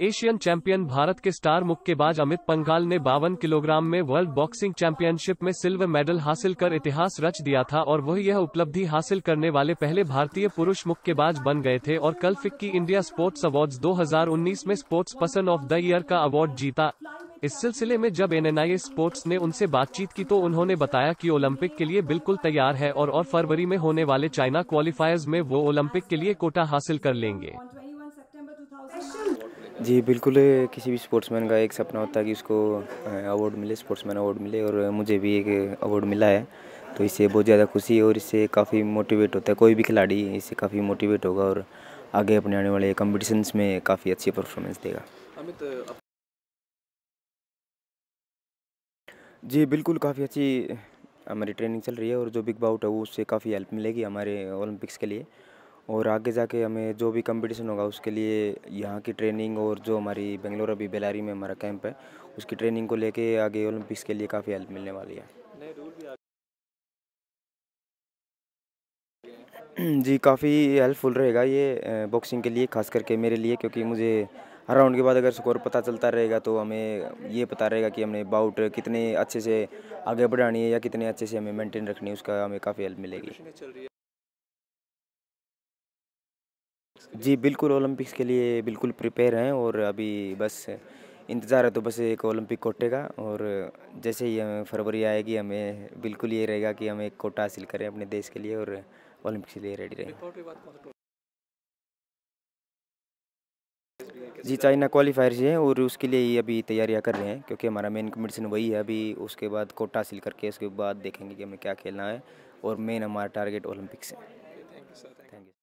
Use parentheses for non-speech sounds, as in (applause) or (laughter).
Asian champion Bharat के star मुक्केबाज अमित पंगाल ने बावन किलोग्राम में वर्ल्ड बॉक्सिंग चैंपियनशिप में सिल्वर मेडल हासिल कर इतिहास रच दिया था और वह यह उपलब्धि हासिल करने वाले पहले भारतीय पुरुष मुक्केबाज बन गए थे और कल फिक्की इंडिया स्पोर्ट्स अवार्ड्स 2019 में sports person of the year का अवार्ड जीता इस सिलसिले में जब एन स्पोर्ट्स ने उनसे बातचीत की तो उन्होंने बताया कि ओलंपिक के लिए बिल्कुल तैयार है और, और फरवरी में होने वाले चाइना क्वालिफायर्स में वो ओलंपिक के लिए कोटा हासिल कर लेंगे जी बिल्कुल किसी भी स्पोर्ट्समैन का एक सपना होता है कि उसको अवार्ड मिले स्पोर्ट्समैन अवार्ड मिले और मुझे भी एक अवार्ड मिला है तो इससे बहुत ज़्यादा खुशी है और इससे काफ़ी मोटिवेट होता है कोई भी खिलाड़ी इससे काफ़ी मोटिवेट होगा और आगे अपने आने वाले कॉम्पिटिशन्स में काफ़ी अच्छी परफॉर्मेंस देगा अमित जी बिल्कुल काफ़ी अच्छी हमारी ट्रेनिंग चल रही है और जो बिग बाउट है वो उससे काफ़ी हेल्प मिलेगी हमारे ओलंपिक्स के लिए और आगे जाके हमें जो भी कंपटीशन होगा उसके लिए यहाँ की ट्रेनिंग और जो हमारी बेंगलोर अभी बेलारी में हमारा कैंप है उसकी ट्रेनिंग को लेके आगे ओलंपिक्स के लिए काफ़ी हेल्प मिलने वाली है (clears throat) जी काफ़ी हेल्पफुल रहेगा ये बॉक्सिंग के लिए खास करके मेरे लिए क्योंकि मुझे हर राउंड के बाद अगर स्कोर पता चलता रहेगा तो हमें ये पता रहेगा कि हमने बाउट कितने अच्छे से आगे बढ़ानी है या कितने अच्छे से हमें मेंटेन रखनी है उसका हमें काफ़ी हेल्प मिलेगी ओलंपिक्स जी बिल्कुल ओलंपिक्स के लिए बिल्कुल प्रिपेयर हैं और अभी बस इंतज़ार है तो बस एक ओलंपिक कोटे का और जैसे ही हमें फरवरी आएगी हमें बिल्कुल ये रहेगा कि हम एक कोटा हासिल करें अपने देश के लिए और ओलंपिक्स के लिए रेडी रहें जी चाइना क्वालिफायर से है और उसके लिए ही अभी तैयारियां कर रहे हैं क्योंकि हमारा मेन कम्पटिशन वही है अभी उसके बाद कोटा हासिल करके उसके बाद देखेंगे कि हमें क्या खेलना है और मेन हमारा टारगेट ओलंपिक्स है थैंक यू